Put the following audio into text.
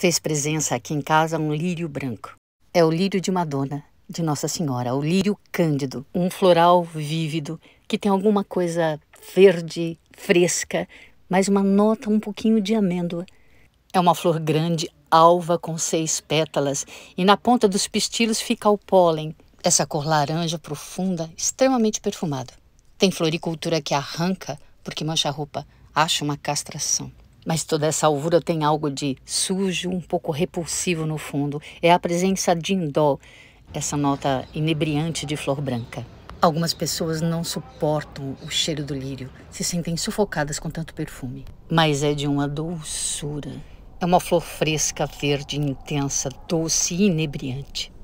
Fez presença aqui em casa um lírio branco. É o lírio de Madonna, de Nossa Senhora, o lírio cândido, um floral vívido que tem alguma coisa verde, fresca, mas uma nota um pouquinho de amêndoa. É uma flor grande, alva, com seis pétalas, e na ponta dos pistilos fica o pólen, essa cor laranja profunda, extremamente perfumado. Tem floricultura que arranca porque mancha a roupa, acha uma castração. Mas toda essa alvura tem algo de sujo, um pouco repulsivo no fundo. É a presença de indó, essa nota inebriante de flor branca. Algumas pessoas não suportam o cheiro do lírio, se sentem sufocadas com tanto perfume. Mas é de uma doçura. É uma flor fresca, verde, intensa, doce e inebriante.